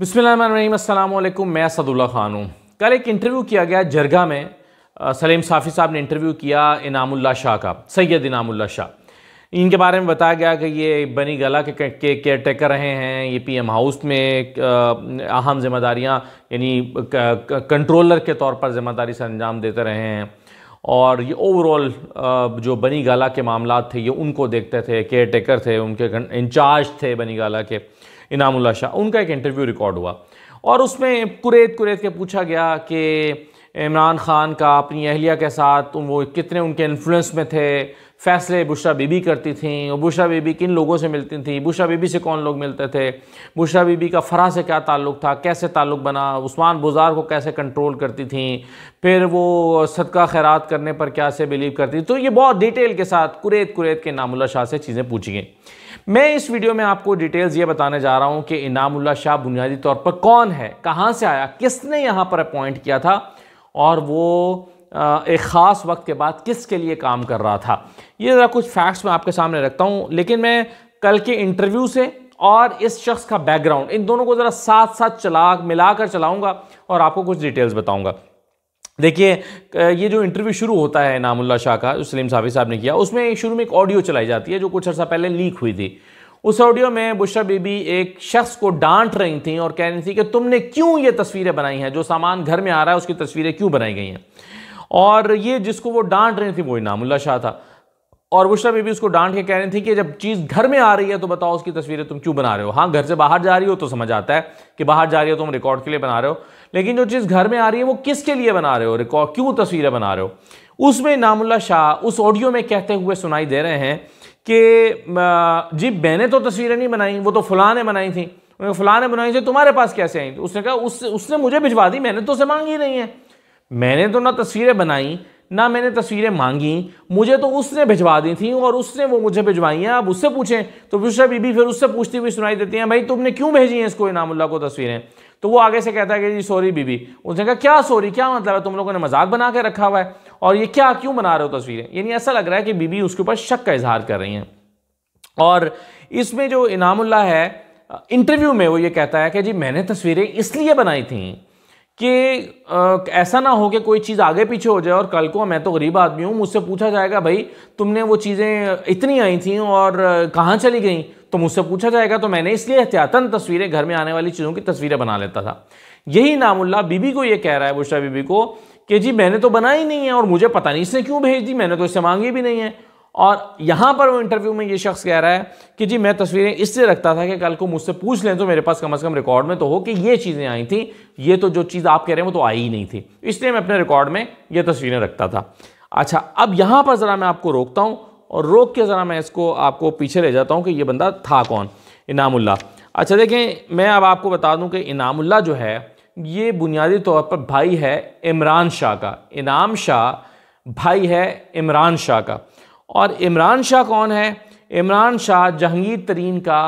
बिस्मिल मैं सदुल्ला ख़ान हूँ कल एक इंटरव्यू किया गया जरगा में सलीम साफ़ी साहब ने इंटरव्यू किया इनामुल्ला शाह का सैयद इनामुल्ला शाह इनके बारे में बताया गया कि ये बनी गला के केयर टेकर रहे हैं ये पीएम हाउस में अहम जिम्मेदारियाँ यानी कंट्रोलर के तौर पर ज़िम्मेदारी से अंजाम देते रहे हैं और ये ओवरऑल जो बनी गला के मामला थे ये उनको देखते थे केयर टेकर थे उनके इंचार्ज थे बनी गला के इनामुल्ला शाह उनका एक इंटरव्यू रिकॉर्ड हुआ और उसमें कुरेद कुरेद के पूछा गया कि इमरान खान का अपनी अहलिया के साथ वो कितने उनके इन्फ्लुएंस में थे फैसले बुशरा बीबी करती थी और बुशरा बीबी किन लोगों से मिलती थी बुशरा बीबी से कौन लोग मिलते थे बुशरा बीबी का फ़रा से क्या ताल्लुक़ था कैसे ताल्लुक़ बना उस्मान बुजार को कैसे कंट्रोल करती थी फिर वो सदका खैरात करने पर क्या से बिलीव करती तो ये बहुत डिटेल के साथ कुरेद कुरेद के नामुल्ला शाह से चीज़ें पूछी गई मैं इस वीडियो में आपको डिटेल्स ये बताने जा रहा हूं कि इनामुल्ला शाह बुनियादी तौर पर कौन है कहां से आया किसने यहां पर अपॉइंट किया था और वो एक ख़ास वक्त के बाद किसके लिए काम कर रहा था ये ज़रा कुछ फैक्ट्स मैं आपके सामने रखता हूँ लेकिन मैं कल के इंटरव्यू से और इस शख्स का बैकग्राउंड इन दोनों को ज़रा साथ साथ चला मिला कर चलाऊँगा और आपको कुछ डिटेल्स बताऊँगा देखिए ये जो इंटरव्यू शुरू होता है नामुल्ला शाह का जो सलीम साफी साहब ने किया उसमें शुरू में एक ऑडियो चलाई जाती है जो कुछ अर्सा पहले लीक हुई थी उस ऑडियो में बुशरा बीबी एक शख्स को डांट रही थी और कह रही थी कि तुमने क्यों ये तस्वीरें बनाई हैं जो सामान घर में आ रहा है उसकी तस्वीरें क्यों बनाई गई हैं और ये जिसको वो डांट रही थी वो इनामुल्ला शाह था और बुशरा बीबी उसको डांट के कह रही थी कि जब चीज़ घर में आ रही है तो बताओ उसकी तस्वीरें तुम क्यों बना रहे हो हाँ घर से बाहर जा रही हो तो समझ आता है कि बाहर जा रही हो तुम तो रिकॉर्ड के लिए बना रहे हो लेकिन जो चीज़ घर में आ रही है वो किसके लिए बना रहे हो रिकॉर्ड क्यों तस्वीरें बना रहे हो उसमें नामुल्ला शाह उस ऑडियो में कहते हुए सुनाई दे रहे हैं कि जी मैंने तो तस्वीरें नहीं बनाई वो तो फलाने बनाई थी फलाने बनाई थी तुम्हारे पास कैसे आई उसने कहा उस उसने मुझे भिजवा दी मैंने तो उसे मांगी नहीं है मैंने तो ना तस्वीरें बनाई ना मैंने तस्वीरें मांगी मुझे तो उसने भिजवा दी थी और उसने वो मुझे भिजवाई हैं अब उससे पूछें तो बुशरा बीबी फिर उससे पूछती हुई सुनाई देती हैं भाई तुमने क्यों भेजी हैं इसको इनामुल्ला को तस्वीरें तो वो आगे से कहता है कि जी सॉरी बीबी उसने कहा क्या सॉरी क्या मतलब है तुम लोगों ने मजाक बना के रखा हुआ है और ये क्या क्यों बना रहे हो तस्वीरें यानी ऐसा लग रहा है कि बीबी उसके ऊपर शक का इजहार कर रही हैं और इसमें जो इनामुल्ला है इंटरव्यू में वो ये कहता है कि जी मैंने तस्वीरें इसलिए बनाई थी कि ऐसा ना हो कि कोई चीज़ आगे पीछे हो जाए और कल को मैं तो गरीब आदमी हूँ मुझसे पूछा जाएगा भाई तुमने वो चीज़ें इतनी आई थी और कहाँ चली गई तो मुझसे पूछा जाएगा तो मैंने इसलिए एहतियातन तस्वीरें घर में आने वाली चीज़ों की तस्वीरें बना लेता था यही नामुल्ला बीबी को ये कह रहा है बुशरा बीबी को कि जी मैंने तो बनाई नहीं है और मुझे पता नहीं इसने क्यों भेज दी मैंने तो इससे मांगी भी नहीं है और यहाँ पर वो इंटरव्यू में ये शख्स कह रहा है कि जी मैं तस्वीरें इसलिए रखता था कि कल को मुझसे पूछ लें तो मेरे पास कम से कम रिकॉर्ड में तो हो कि ये चीज़ें आई थी ये तो जो चीज़ आप कह रहे हैं वो तो आई ही नहीं थी इसलिए मैं अपने रिकॉर्ड में ये तस्वीरें रखता था अच्छा अब यहाँ पर ज़रा मैं आपको रोकता हूँ और रोक के ज़रा मैं इसको आपको पीछे ले जाता हूँ कि ये बंदा था कौन इनामुल्ला अच्छा देखें मैं अब आपको बता दूँ कि इनामुल्ला जो है ये बुनियादी तौर पर भाई है इमरान शाह का इनाम शाह भाई है इमरान शाह का और इमरान शाह कौन है इमरान शाह जहंगीर तरीन का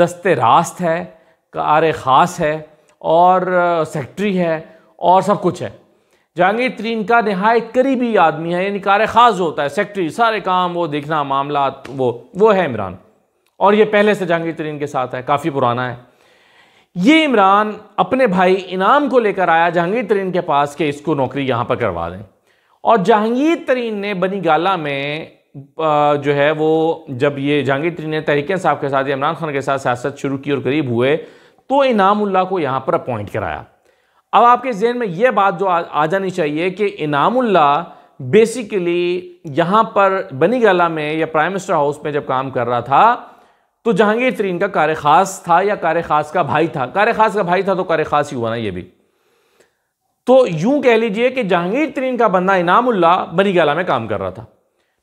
दस्त रास्त है कार ख़ास है और सेक्रेटरी है और सब कुछ है जहांगीर तरीन का नहायत करीबी आदमी है यानी कार ख़ास होता है सेक्रेटरी सारे काम वो देखना मामला वो वो है इमरान और ये पहले से जहांगीर तरीन के साथ है काफ़ी पुराना है ये इमरान अपने भाई इनाम को लेकर आया जहांगीर तरीन के पास कि इसको नौकरी यहाँ पर करवा दें और जहांगीर तरीन ने बनी गाला में जो है वो जब ये जहांगीर तरीन ने तहरीक साहब के साथ इमरान खान के साथ सियासत शुरू की और करीब हुए तो उल्ला को यहाँ पर अपॉइंट कराया अब आपके जहन में यह बात जो आ, आ जानी चाहिए कि इनामुल्ला बेसिकली यहाँ पर बनी गला में या प्राइम मिनिस्टर हाउस में जब काम कर रहा था तो जहांगीर तरीन का कार खास था या कार खास का भाई था कार खास का भाई था तो कार खास ही हुआ ना ये भी तो यूं कह लीजिए कि जहांगीर तरीन का बंदा इनामुल्ला बनी गला में काम कर रहा था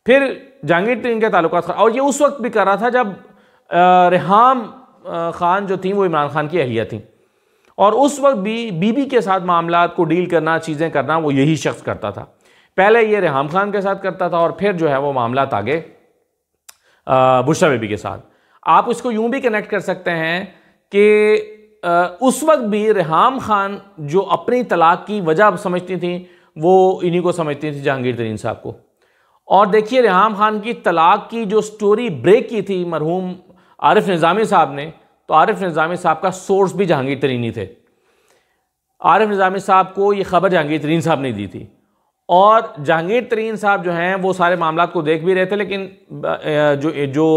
फिर जहांगीर तरीन के ताल्लुक और ये उस वक्त भी कर रहा था जब रेहाम खान जो थी वो इमरान खान की अहलिया थी और उस वक्त भी बीबी के साथ मामला को डील करना चीज़ें करना वो यही शख्स करता था पहले ये रेहम खान के साथ करता था और फिर जो है वो मामला आगे बुशा बीबी के साथ आप इसको यूं भी कनेक्ट कर सकते हैं कि उस वक्त भी रेहम खान जो अपनी तलाक की वजह समझती थी वो इन्हीं को समझती थी जहांगीर तरीन साहब को और देखिए रेहम खान की तलाक की जो स्टोरी ब्रेक की थी मरहूम आरिफ निज़ामी साहब ने तो आरिफ निज़ामी साहब का सोर्स भी जहांगीर तरीन ही थे आरिफ निज़ामी साहब को ये खबर जहांगीर तरीन साहब ने दी थी और जहांगीर तरीन साहब जो हैं वो सारे मामला को देख भी रहे थे लेकिन जो जो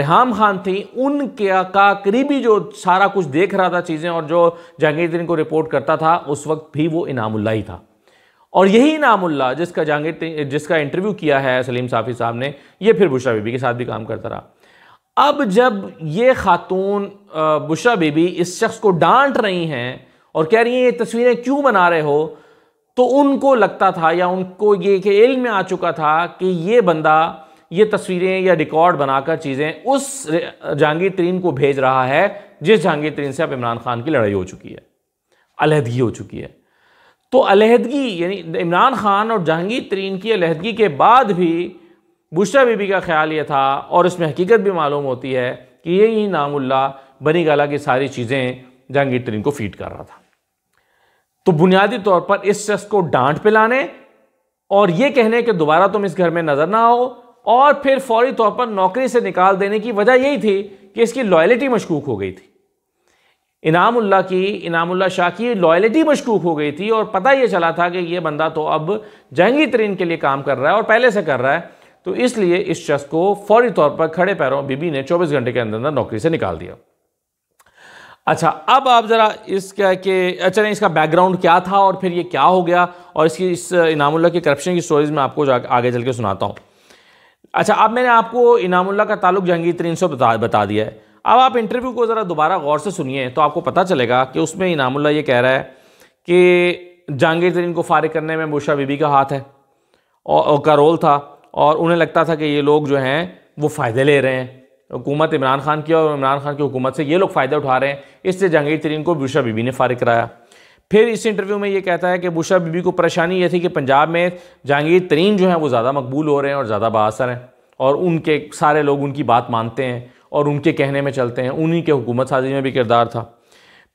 रिहाम खान थी उनके का करीबी जो सारा कुछ देख रहा था चीज़ें और जो जहांगीर तरीन को रिपोर्ट करता था उस वक्त भी वो इनामुल्ला ही था और यही इनामुल्ला जिसका जहांगीर जिसका इंटरव्यू किया है सलीम साफ़ी साहब ने ये फिर बुशरा बीबी के साथ भी काम करता रहा अब जब ये खातून बुशा बीबी इस शख्स को डांट रही हैं और कह रही हैं ये तस्वीरें क्यों बना रहे हो तो उनको लगता था या उनको ये कि इल्म में आ चुका था कि ये बंदा ये तस्वीरें या रिकॉर्ड बनाकर चीज़ें उस जहांगीर तरीन को भेज रहा है जिस जहांगीर तरीन से अब इमरान खान की लड़ाई हो चुकी है अलहदगी हो चुकी है तो अलहदगी यानी इमरान खान और जहांगीर तरीन की अलहदगी के बाद भी बुशरा बीबी का ख्याल ये था और इसमें हकीकत भी मालूम होती है कि यही नामुल्ला बनी गला की सारी चीज़ें जहांगीर तरीन को फीड कर रहा था तो बुनियादी तौर पर इस शख्स को डांट पिलाने और ये कहने कि दोबारा तुम इस घर में नज़र ना आओ और फिर फौरी तौर पर नौकरी से निकाल देने की वजह यही थी कि इसकी लॉयलिटी मशकूक हो गई थी इनामुल्ला की इनामुल्ला शाह की लॉयलिटी मशकूक हो गई थी और पता यह चला था कि यह बंदा तो अब जहंगीर तरीन के लिए काम कर रहा है और पहले से कर रहा है तो इसलिए इस शख्स को फौरी तौर पर खड़े पैरों बीबी ने 24 घंटे के अंदर अंदर नौकरी से निकाल दिया अच्छा अब आप ज़रा इसका के अच्छा नहीं इसका बैकग्राउंड क्या था और फिर ये क्या हो गया और इसकी इस इनामुल्ला के करप्शन की स्टोरीज में आपको आगे चल के सुनाता हूँ अच्छा अब मैंने आपको इनामुल्ला का ताल्लुक जहांगीर तरीन से बता, बता दिया है अब आप इंटरव्यू को ज़रा दोबारा गौर से सुनिए तो आपको पता चलेगा कि उसमें इनामुल्ला ये कह रहा है कि जहांगीर तरीन को फारिग करने में बुशा बीबी का हाथ है और का रोल था और उन्हें लगता था कि ये लोग जो हैं वो फ़ायदे ले रहे हैं हुकूमत इमरान खान की और इमरान खान की हुकूमत से ये लोग फ़ायदा उठा रहे हैं इससे जहांगीर तरीन को बुशा बीबी ने फारिग कराया फिर इस इंटरव्यू में ये कहता है कि बुशा बीबी को परेशानी ये थी कि पंजाब में जहांगीर तरीन जो है वो ज़्यादा मकबूल हो रहे हैं और ज़्यादा बासर हैं और उनके सारे लोग उनकी बात मानते हैं और उनके कहने में चलते हैं उन्हीं के हुकूमत साजी में भी किरदार था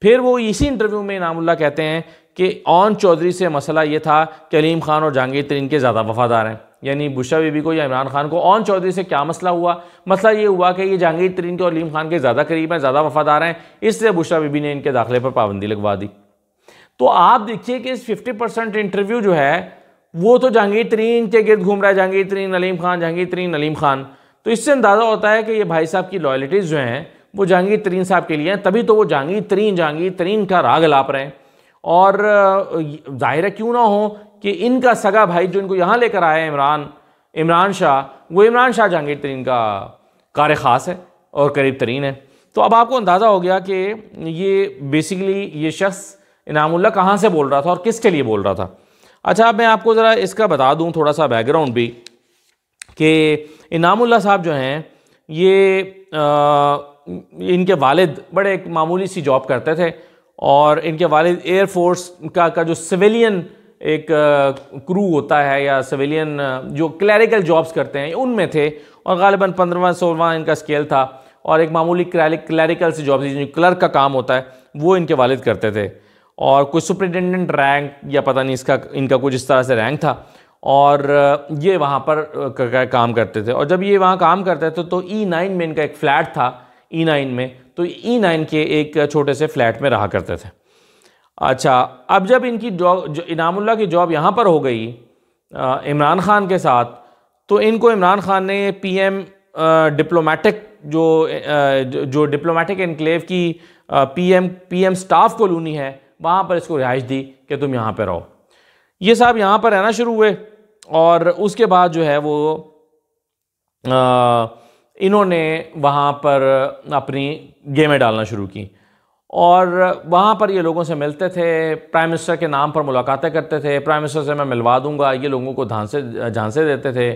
फिर वो इसी इंटरव्यू में इनामुल्ला कहते हैं कि ऑन चौधरी से मसला ये था कि अलीम खान और जहांगीर तरीन के ज़्यादा वफादार हैं यानी बुशा बीबी को या इमरान खान को ऑन चौधरी से क्या मसला हुआ मसला ये हुआ कि ये जहांगीर तरीन के और लीम खान के ज़्यादा करीब हैं ज़्यादा वफादार हैं इसलिए बुशा बीबी ने इनके दाखिले पर पाबंदी लगवा दी तो आप देखिए कि इस फिफ्टी परसेंट इंटरव्यू जो है वो तो जहांगीर तरीन के गिर्द घूम रहा है जहांगीर तरीन अलीम खान जहांगीर तरीन अलीम खान तो इससे अंदाज़ा होता है कि ये भाई साहब की लॉयलिटीज़ जो हैं वो जहांगीर तरीन साहब के लिए हैं तभी तो वो जहांगीर तरीन जहांगीर तरीन का राग लाप रहे हैं और ज़ाहिर है क्यों ना हो कि इनका सगा भाई जो इनको यहाँ लेकर आया इमरान इमरान शाह वो इमरान शाह जहांगीर तरीन का कार ख़ास है और करीब तरीन है तो अब आपको अंदाज़ा हो गया कि ये बेसिकली ये शख्स इनामुल्ला कहाँ से बोल रहा था और किसके लिए बोल रहा था अच्छा अब मैं आपको ज़रा इसका बता दूँ थोड़ा सा बैकग्राउंड भी कि इनामुल्ला साहब जो हैं ये आ, इनके वालिद बड़े एक मामूली सी जॉब करते थे और इनके वालिद एयरफोर्स का का जो सिविलियन एक क्रू होता है या सिविलियन जो क्लैरिकल जॉब्स करते हैं उनमें थे और गालिबा पंद्रहवा सोलहवा इनका स्केल था और एक मामूली क्लैरिकल से जॉब जो क्लर्क का काम होता है वो इनके वालिद करते थे और कोई सुप्रिटेंडेंट रैंक या पता नहीं इसका इनका कुछ इस तरह से रैंक था और ये वहाँ पर काम करते थे और जब ये वहाँ काम करते थे तो ई e नाइन में इनका एक फ़्लैट था ई e नाइन में तो ई e नाइन के एक छोटे से फ्लैट में रहा करते थे अच्छा अब जब इनकी जॉब इनामुल्ला की जॉब यहाँ पर हो गई इमरान ख़ान के साथ तो इनको इमरान ख़ान ने पीएम डिप्लोमेटिक जो जो डिप्लोमेटिक इनक्लेव की पीएम पीएम स्टाफ को लूनी है वहाँ पर इसको रिहाइश दी कि तुम यहाँ पर रहो ये साहब यहाँ पर रहना शुरू हुए और उसके बाद जो है वो आ, इन्होंने वहाँ पर अपनी गेमें डालना शुरू की और वहाँ पर ये लोगों से मिलते थे प्राइम मिनिस्टर के नाम पर मुलाकातें करते थे प्राइम मिनिस्टर से मैं मिलवा दूंगा ये लोगों को झांसे झांसे देते थे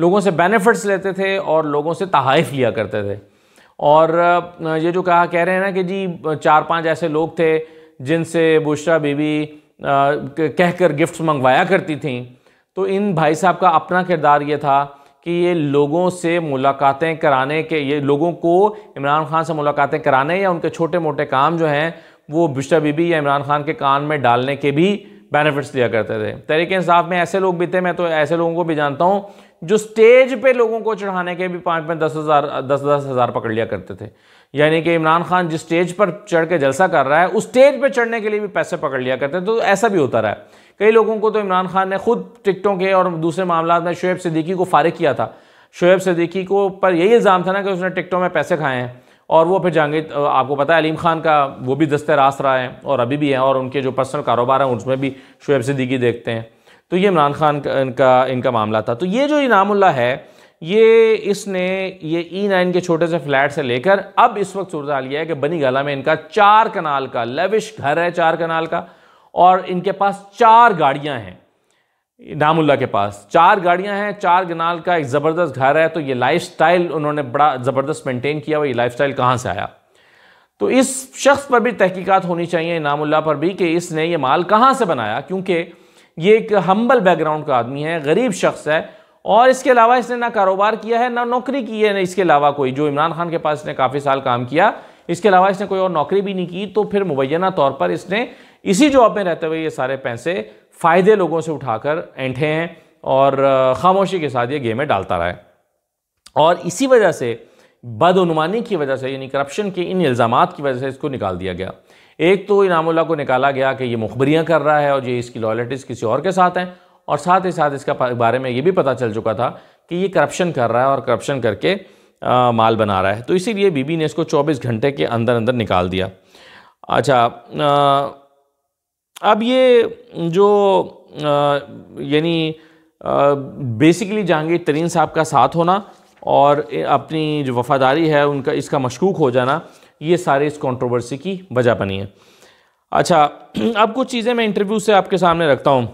लोगों से बेनिफिट्स लेते थे और लोगों से तहाइफ लिया करते थे और ये जो कहा कह रहे हैं ना कि जी चार पांच ऐसे लोग थे जिनसे बुशरा बीबी कहकर गिफ्ट्स मंगवाया करती थी तो इन भाई साहब का अपना किरदार ये था कि ये लोगों से मुलाकातें कराने के ये लोगों को इमरान खान से मुलाकातें कराने या उनके छोटे मोटे काम जो हैं वो बिश्रा बीबी या इमरान खान के कान में डालने के भी बेनिफिट्स दिया करते थे तरीके इंसाफ में ऐसे लोग भी थे मैं तो ऐसे लोगों को भी जानता हूँ जो स्टेज पे लोगों को चढ़ाने के भी पाँच पाँच दस हज़ार दस दस हज़ार पकड़ लिया करते थे यानी कि इमरान खान जिस स्टेज पर चढ़ के जलसा कर रहा है उस स्टेज पर चढ़ने के लिए भी पैसे पकड़ लिया करते थे तो ऐसा भी होता रहा है कई लोगों को तो इमरान खान ने खुद टिकटों के और दूसरे मामला में शुएब सिद्दीकी को फारिग किया था शुएब सिद्दीकी को पर यही इल्ज़ाम था ना कि उसने टिकटों में पैसे खाए हैं और वो फिर जहांगीर आपको पता है अलीम खान का वो भी दस्ते रास रहा है और अभी भी है और उनके जो पर्सनल कारोबार हैं उसमें भी शुएब सिद्दीकी देखते हैं तो ये इमरान खान का इनका इनका मामला था तो ये जो इनामुल्ला है ये इसने ये ई e नाइन के छोटे से फ्लैट से लेकर अब इस वक्त सूरत हाल यह है कि बनी गला में इनका चार कनाल का लविश घर है चार कनाल का और इनके पास चार गाड़ियां हैं इनामुल्ला के पास चार गाड़ियां हैं चार गनाल का एक ज़बरदस्त घर है तो ये लाइफस्टाइल उन्होंने बड़ा ज़बरदस्त मेंटेन किया हुआ ये लाइफस्टाइल कहाँ से आया तो इस शख्स पर भी तहकीकात होनी चाहिए इनामुल्ला पर भी कि इसने ये माल कहाँ से बनाया क्योंकि ये एक हम्बल बैकग्राउंड का आदमी है गरीब शख्स है और इसके अलावा इसने ना कारोबार किया है ना नौकरी की है ना इसके अलावा कोई जो इमरान खान के पास इसने काफ़ी साल काम किया इसके अलावा इसने कोई और नौकरी भी नहीं की तो फिर मुबैना तौर पर इसने इसी जॉब में रहते हुए ये सारे पैसे फ़ायदे लोगों से उठाकर एंठे हैं और खामोशी के साथ ये गेम में डालता रहा है और इसी वजह से बदनुमानी की वजह से यानी करप्शन के इन इल्ज़ाम की वजह से इसको निकाल दिया गया एक तो इनामुल्ला को निकाला गया कि ये मुखबरियाँ कर रहा है और ये इसकी लॉयल्टीज़ किसी और के साथ हैं और साथ ही साथ इसका बारे में ये भी पता चल चुका था कि ये करप्शन कर रहा है और करप्शन करके आ, माल बना रहा है तो इसीलिए बीबी ने इसको 24 घंटे के अंदर अंदर निकाल दिया अच्छा आ, अब ये जो यानी बेसिकली जहांगीर तरीन साहब का साथ होना और अपनी जो वफादारी है उनका इसका मशकूक हो जाना ये सारे इस कंट्रोवर्सी की वजह बनी है अच्छा अब कुछ चीज़ें मैं इंटरव्यू से आपके सामने रखता हूँ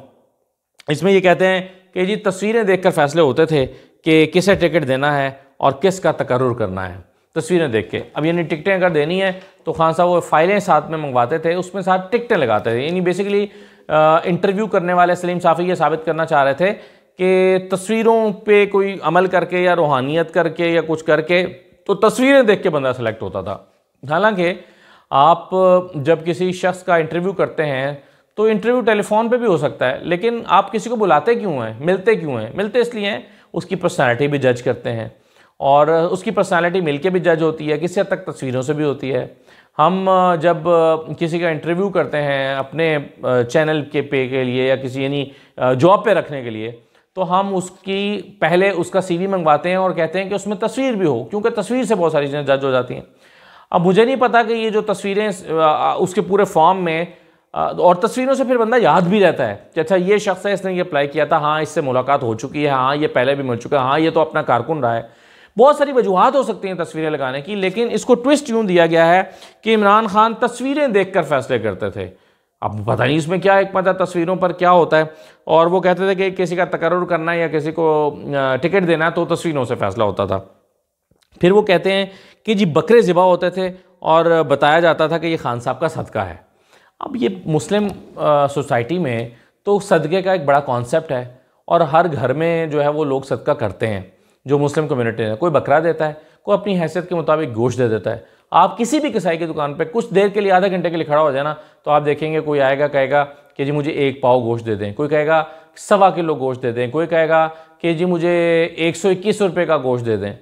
इसमें ये कहते हैं कि जी तस्वीरें देखकर फैसले होते थे कि किसे टिकट देना है और किसका तकर्र करना है तस्वीरें देख के अब यानी टिकटें अगर देनी है तो खान साहब वो फाइलें साथ में मंगवाते थे उसमें साथ टिकटें लगाते थे यानी बेसिकली इंटरव्यू करने वाले सलीम साफ़ी ये साबित करना चाह रहे थे कि तस्वीरों पे कोई अमल करके या रूहानियत करके या कुछ करके तो तस्वीरें देख के बंदा सेलेक्ट होता था हालांकि आप जब किसी शख्स का इंटरव्यू करते हैं तो इंटरव्यू टेलीफोन पे भी हो सकता है लेकिन आप किसी को बुलाते क्यों हैं मिलते क्यों हैं मिलते इसलिए हैं उसकी पर्सनैलिटी भी जज करते हैं और उसकी पर्सनालिटी मिलके भी जज होती है किसी हद तक तस्वीरों से भी होती है हम जब किसी का इंटरव्यू करते हैं अपने चैनल के पे के लिए या किसी यानी जॉब पे रखने के लिए तो हम उसकी पहले उसका सीवी मंगवाते हैं और कहते हैं कि उसमें तस्वीर भी हो क्योंकि तस्वीर से बहुत सारी चीज़ें जज हो जाती हैं अब मुझे नहीं पता कि ये जो तस्वीरें उसके पूरे फॉर्म में और तस्वीरों से फिर बंदा याद भी रहता है कि अच्छा ये शख्स है इसने ये अप्लाई किया था हाँ इससे मुलाकात हो चुकी है हाँ ये पहले भी मिल चुका है हाँ ये तो अपना कारकुन रहा है बहुत सारी वजूहत हो सकती हैं तस्वीरें लगाने की लेकिन इसको ट्विस्ट यूँ दिया गया है कि इमरान खान तस्वीरें देख कर फैसले करते थे अब पता नहीं इसमें क्या एक पता तस्वीरों पर क्या होता है और वो कहते थे कि किसी का तकर्र करना या किसी को टिकट देना तो तस्वीरों से फैसला होता था फिर वो कहते हैं कि जी बकरे ज़िबा होते थे और बताया जाता था कि ये खान साहब का सदका है अब ये मुस्लिम सोसाइटी में तो सदक़े का एक बड़ा कॉन्सेप्ट है और हर घर में जो है वो लोग सदका करते हैं जो मुस्लिम कम्युनिटी है कोई बकरा देता है कोई अपनी हैसियत के मुताबिक गोश्त दे देता है आप किसी भी कसाई की दुकान पर कुछ देर के लिए आधा घंटे के लिए खड़ा हो जाए ना तो आप देखेंगे कोई आएगा कहेगा कि जी मुझे एक पाव गोश्त दे दें कोई कहेगा सवा किलो गोश्त दे दें कोई कहेगा कि जी मुझे एक सौ इक्कीस रुपये का गोश्त दे दें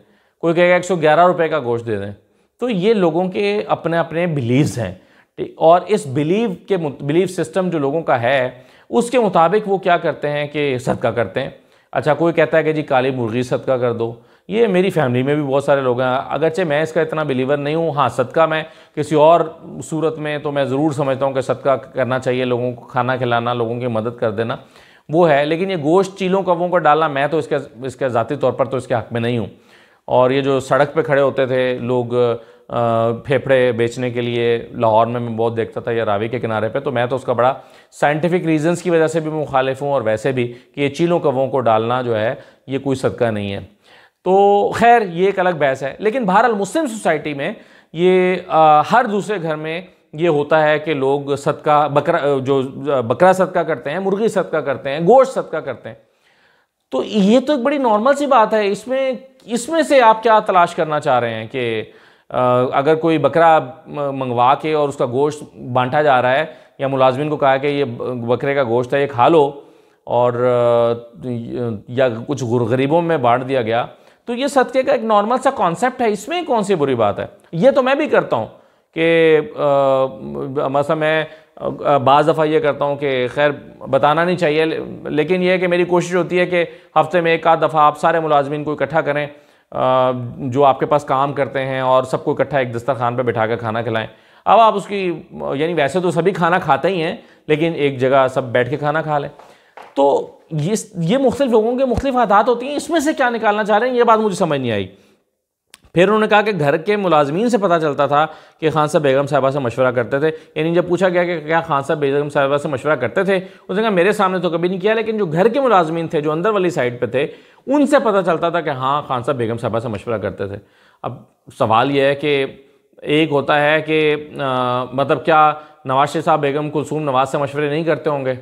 कोई कहेगा एक सौ ग्यारह रुपये का गोश्त दे दें तो ये लोगों के अपने अपने बिलीव हैं और इस बिलीव के बिलीव सिस्टम जो लोगों का है उसके मुताबिक वो क्या करते हैं कि सदका करते हैं अच्छा कोई कहता है कि जी काली मुर्गी सदका कर दो ये मेरी फैमिली में भी बहुत सारे लोग हैं अगरचे मैं इसका इतना बिलीवर नहीं हूँ हाँ सदका मैं किसी और सूरत में तो मैं ज़रूर समझता हूँ कि सदका करना चाहिए लोगों को खाना खिलाना लोगों की मदद कर देना वो है लेकिन ये गोश्त चीलों कवों का डालना मैं तो इसके इसके ज़ाती तौर पर तो इसके हक़ में नहीं हूँ और ये जो सड़क पर खड़े होते थे लोग फेफड़े बेचने के लिए लाहौर में मैं बहुत देखता था या रावी के किनारे पे तो मैं तो उसका बड़ा साइंटिफिक रीजंस की वजह से भी मुखालिफ हूँ और वैसे भी कि ये चीलों कवों को डालना जो है ये कोई सदका नहीं है तो खैर ये एक अलग बहस है लेकिन बहरहाल मुस्लिम सोसाइटी में ये आ, हर दूसरे घर में ये होता है कि लोग सदका बकरा जो बकरा सदका करते हैं मुर्गी सदका करते हैं गोश्त सदका करते हैं तो ये तो एक बड़ी नॉर्मल सी बात है इसमें इसमें से आप क्या तलाश करना चाह रहे हैं कि अगर कोई बकरा मंगवा के और उसका गोश्त बांटा जा रहा है या मुलाजमिन को कहा कि ये बकरे का गोश्त है ये खा लो और तो या कुछ गरीबों में बांट दिया गया तो ये सदक़े का एक नॉर्मल सा कॉन्सेप्ट है इसमें कौन सी बुरी बात है ये तो मैं भी करता हूँ कि मसा मैं बाज़ दफ़ा ये करता हूँ कि खैर बताना नहीं चाहिए लेकिन यह कि मेरी कोशिश होती है कि हफ़्ते में एक आध दफ़ा आप सारे मुलाजमन को इकट्ठा करें जो आपके पास काम करते हैं और सबको इकट्ठा एक दस्तरखान पर बैठा कर खाना खिलाएं अब आप उसकी यानी वैसे तो सभी खाना खाते ही हैं लेकिन एक जगह सब बैठ के खाना खा लें तो ये ये मुख्तु लोगों के मुख्तलिफ आदात होती हैं इसमें से क्या निकालना चाह रहे हैं ये बात मुझे समझ नहीं आई फिर उन्होंने कहा कि घर के मुलाजमीन से पता चलता था कि खान साहब बेगम साहबा से मशवरा करते थे यानी जब पूछा गया कि क्या खान साहब बेगम साहबा से मशवरा करते थे उसने कहा मेरे सामने तो कभी नहीं किया लेकिन जो घर के मुलाजमीन थे जो अंदर वाली साइड पर थे उनसे पता चलता था कि हाँ खान साहब बेगम साहबा से मशवरा करते थे अब सवाल यह है कि एक होता है कि आ, मतलब क्या नवाज शरीफ साहब बेगम कुलसूम नवाज से मशवरे नहीं करते होंगे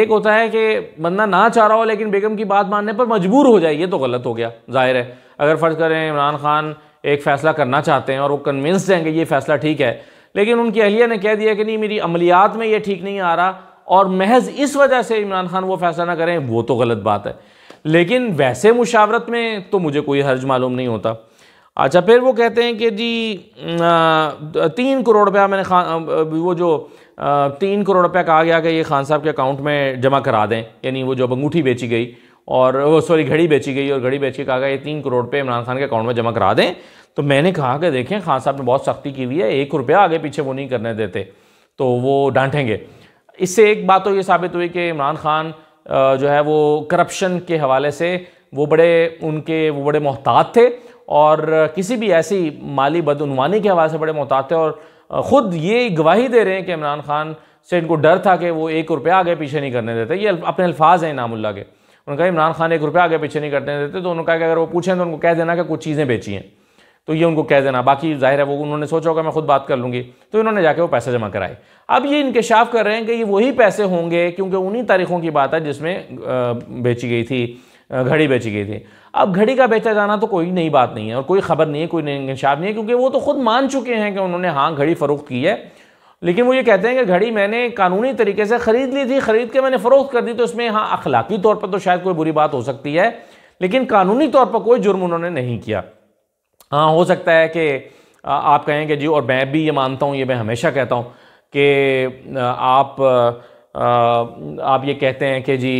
एक होता है कि बंदा ना चाह रहा हो लेकिन बेगम की बात मानने पर मजबूर हो जाए ये तो गलत हो गया जाहिर है अगर फ़र्ज़ करें इमरान खान एक फ़ैसला करना चाहते हैं और वो कन्विंस हैं कि ये फ़ैसला ठीक है लेकिन उनकी अहलिया ने कह दिया कि नहीं मेरी अमलियात में ये ठीक नहीं आ रहा और महज इस वजह से इमरान खान वो फ़ैसला ना करें वो तो गलत बात है लेकिन वैसे मुशावरत में तो मुझे कोई हर्ज मालूम नहीं होता अच्छा फिर वो कहते हैं कि जी आ, तीन करोड़ रुपया मैंने खान वो जो आ, तीन करोड़ रुपया कहा गया कि ये खान साहब के अकाउंट में जमा करा दें यानी वो जो अंगूठी बेची गई और वो सॉरी घड़ी बेची गई और घड़ी बेच के कहा गया ये तीन करोड़ रुपये इमरान खान के अकाउंट में जमा करा दें तो मैंने कहा कि देखें खान साहब ने बहुत सख्ती की हुई है एक रुपया आगे पीछे वो नहीं करने देते तो वो डांटेंगे इससे एक बात तो ये साबित हुई कि इमरान खान जो है वो करप्शन के हवाले से वो बड़े उनके वो बड़े मोहतात थे और किसी भी ऐसी माली बदनवानी के हवाले से बड़े मोहतात थे और ख़ुद ये गवाही दे रहे हैं कि इमरान खान से इनको डर था कि वो एक रुपया आगे पीछे नहीं करने देते ये अपने अल्फाज हैं इनामुल्ला के उन्होंने कहा इमरान खान एक रुपया आगे पीछे नहीं करने देते तो उन्होंने कहा कि अगर वो पूछें तो उनको कह देना कि कुछ चीज़ें बेची हैं तो ये उनको कह देना बाकी जाहिर है वो उन्होंने सोचा होगा मैं खुद बात कर लूँगी तो इन्होंने जाके वो पैसे जमा कराए अब ये इंकशाफ कर रहे हैं कि ये वही पैसे होंगे क्योंकि उन्हीं तारीखों की बात है जिसमें बेची गई थी घड़ी बेची गई थी अब घड़ी का बेचा जाना तो कोई नई बात नहीं है और कोई खबर नहीं है कोई इंकशाफ नहीं है क्योंकि वो तो खुद मान चुके हैं कि उन्होंने हाँ घड़ी फ़रोख्त की है लेकिन वो ये कहते हैं कि घड़ी मैंने कानूनी तरीके से ख़रीद ली थी ख़रीद के मैंने फ़रोख्त कर दी तो इसमें हाँ अखलाकी तौर पर तो शायद कोई बुरी बात हो सकती है लेकिन कानूनी तौर पर कोई जुर्म उन्होंने नहीं किया हाँ हो सकता है कि आप कहेंगे जी और मैं भी ये मानता हूँ ये मैं हमेशा कहता हूँ कि आप आप ये कहते हैं कि जी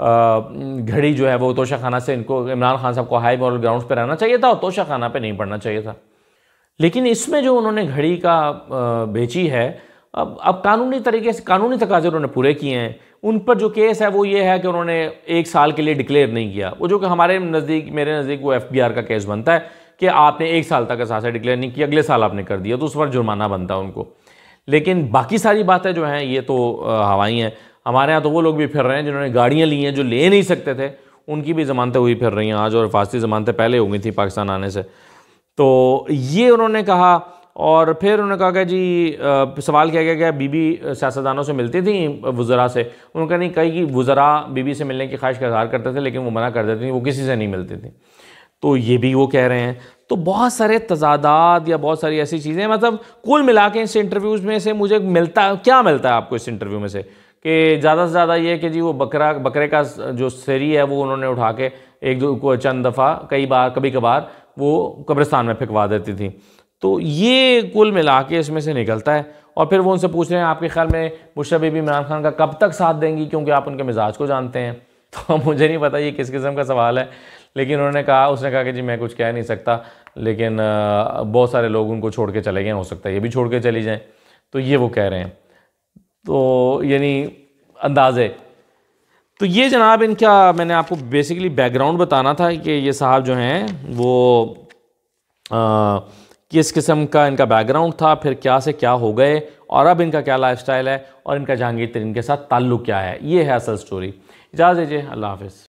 घड़ी जो है वो तोशा खाना से इनको इमरान खान साहब को हाई मॉरल ग्राउंड पर रहना चाहिए था और तोशा खाना पर नहीं पढ़ना चाहिए था लेकिन इसमें जो उन्होंने घड़ी का बेची है अब अब कानूनी तरीके से कानूनी तकाजे उन्होंने पूरे किए हैं उन पर जो केस है वो ये है कि उन्होंने एक साल के लिए डिक्लेयर नहीं किया वो जो कि हमारे नज़दीक मेरे नज़दीक वो एफ का केस बनता है कि आपने एक साल तक असासा डिक्लेयर नहीं किया अगले साल आपने कर दिया तो उस पर जुर्माना बनता है उनको लेकिन बाकी सारी बातें जो हैं ये तो हवाई हैं हमारे यहाँ तो वो लोग भी फिर रहे हैं जिन्होंने गाड़ियाँ ली हैं जो ले नहीं सकते थे उनकी भी ज़मानतें हुई फिर रही हैं आज और हिफाजती ज़मानतें पहले हो गई थी पाकिस्तान आने से तो ये उन्होंने कहा और फिर उन्होंने कहा कि जी आ, सवाल किया गया क्या बीबी सियासतदानों से मिलती थी वज़रा से उन्होंने कहा नहीं कि वज़रा बीबी से मिलने की ख्वाहिश का इजहार करते थे लेकिन वो मना कर देती थी वो किसी से नहीं मिलती थी तो ये भी वो कह रहे हैं तो बहुत सारे तजादात या बहुत सारी ऐसी चीज़ें मतलब कुल मिला के इस इंटरव्यूज़ में से मुझे मिलता क्या मिलता है आपको इस इंटरव्यू में से कि ज़्यादा से ज़्यादा ये कि जी वो बकरा बकरे का जो सरी है वो उन्होंने उठा के एक दो चंद दफ़ा कई बार कभी कभार वो कब्रिस्तान में फेंकवा देती थी तो ये कुल मिला के इसमें से निकलता है और फिर वो उनसे पूछ रहे हैं आपके ख्याल में मुशरा बीबी इमरान खान का कब तक साथ देंगी क्योंकि आप उनके मिजाज को जानते हैं तो मुझे नहीं पता ये किस किस्म का सवाल है लेकिन उन्होंने कहा उसने कहा कि जी मैं कुछ कह नहीं सकता लेकिन बहुत सारे लोग उनको छोड़ के चले गए हो सकता है ये भी छोड़ के चली जाएँ तो ये वो कह रहे हैं तो यानी अंदाज़े तो ये जनाब इनका मैंने आपको बेसिकली बैकग्राउंड बताना था कि ये साहब जो हैं वो आ, किस किस्म का इनका बैकग्राउंड था फिर क्या से क्या हो गए और अब इनका क्या लाइफ है और इनका जहांगीर तरीन के साथ ताल्लुक़ क्या है ये है असल स्टोरी इजाज़ दीजिए अल्लाह हाफिज़